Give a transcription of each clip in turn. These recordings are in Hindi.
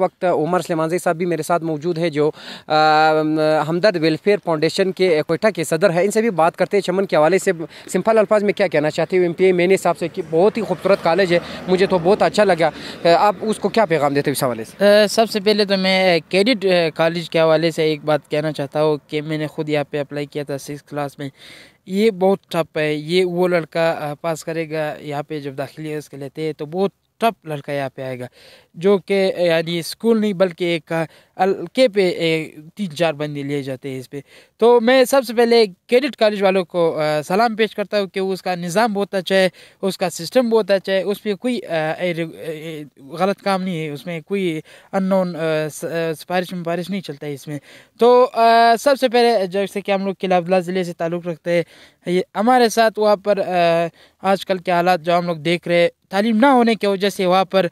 वक्त उमर सलेमानजी साहब भी मेरे साथ मौजूद है जो हमदर्द वेलफेयर फाउंडेशन के कोयटा के सदर है इनसे भी बात करते हैं चमन के हवाले से सिंपल अल्फाज में क्या कहना चाहती हूँ एम पी मैंने हिसाब से कि बहुत ही खूबसूरत कॉलेज है मुझे तो बहुत अच्छा लगा आप उसको क्या पैगाम देते हो इस हवाले से सबसे पहले तो मैं कैडिट कॉलेज के हवाले से एक बात कहना चाहता हूँ कि मैंने खुद यहाँ पर अप्लाई किया था सिक्स क्लास में ये बहुत टफ है ये वो लड़का पास करेगा यहाँ पे जब दाखिले उसके लेते हैं तो बहुत टॉप लड़का यहाँ पे आएगा जो कि यानी स्कूल नहीं बल्कि एक हल्के पे तीन चार बंदे लिए जाते हैं इस पर तो मैं सबसे पहले क्रेडिट कॉलेज वालों को सलाम पेश करता हूँ कि उसका निज़ाम बहुत अच्छा है उसका सिस्टम बहुत अच्छा है उसमें कोई गलत काम नहीं है उसमें कोई अननोन सिफारिश वफारिश नहीं चलता है इसमें तो सबसे पहले जैसे कि हम लोग किला ज़िले से ताल्लुक़ रखते हैं हमारे साथ वहाँ पर आजकल के हालात जो हम लोग देख रहे हैं तालीम ना होने की वजह से वहाँ पर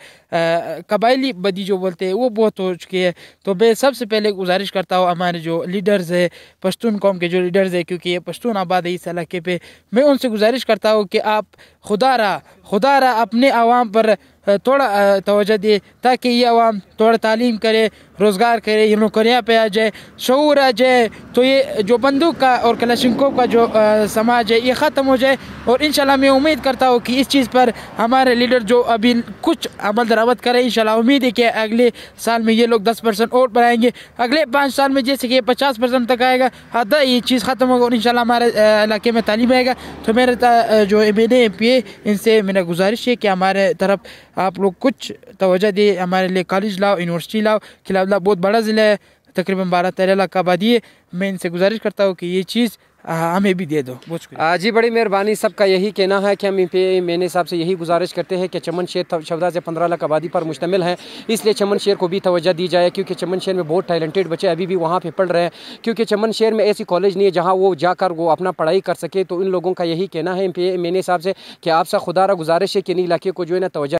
कबायली बदी जो बोलते हैं वो बहुत हो चुकी है तो मैं सबसे पहले गुजारिश करता हूँ हमारे जो लीडर्स है पश्तून कौम के जो लीडर्स है क्योंकि ये पश्तून आबाद है इस इलाके पे मैं उनसे गुजारिश करता हूँ कि आप खुदा रहा खुदा रहा अपने आवाम पर थोड़ा तोजह दिए ताकि ये आवाम थोड़ा तालीम करे रोज़गार करे ये नौकरियाँ पे आ जाए शूर आ जाए तो ये जो बंदूक का और कलाशंकों का जो समाज है ये ख़त्म हो जाए और इन मैं उम्मीद करता हूँ कि इस चीज़ पर हमारे लीडर जो अभी कुछ अमल दरामद करें इन उम्मीद है कि अगले साल में ये लोग दस परसेंट और बढ़ाएंगे अगले पाँच साल में जैसे कि पचास परसेंट तक आएगा अदा ये चीज़ ख़त्म होगा और इन हमारे इलाके में तालीम आएगा तो मेरे जो M N A M P A इनसे मेरा गुजारिश है कि हमारे तरफ आप लोग कुछ तोजह दिए हमारे लिए कॉलेज लाओ यूनिवर्सिटी लाओ खिलाबला बहुत बड़ा ज़िला है तकरीबन बारह तेरह लाख का आबादी है मैं इनसे गुजारिश करता हूँ कि ये चीज़ हमें भी दे दो शुक्रिया जी बड़ी मेहरबानी सबका यही कहना है कि हम पे मैंने हिसाब से यही गुजारिश करते हैं कि चमन शेर चौदह से पंद्रह लाख आबादी पर मुश्तमिल है इसलिए चमन शेर को भी तोज्जा दी जाए क्योंकि चमन शेर में बहुत टैलेंटेड बच्चे अभी भी वहाँ पर पढ़ रहे हैं क्योंकि चमन शेर में ऐसी कॉलेज नहीं है जहाँ वो जाकर वो अपना पढ़ाई कर सके तो इन लोगों का यही कहना है एम पी मैंने हिसाब से कि आप सा खुदारा गुजारिश है कि इन इलाके को जो है ना तोज्जह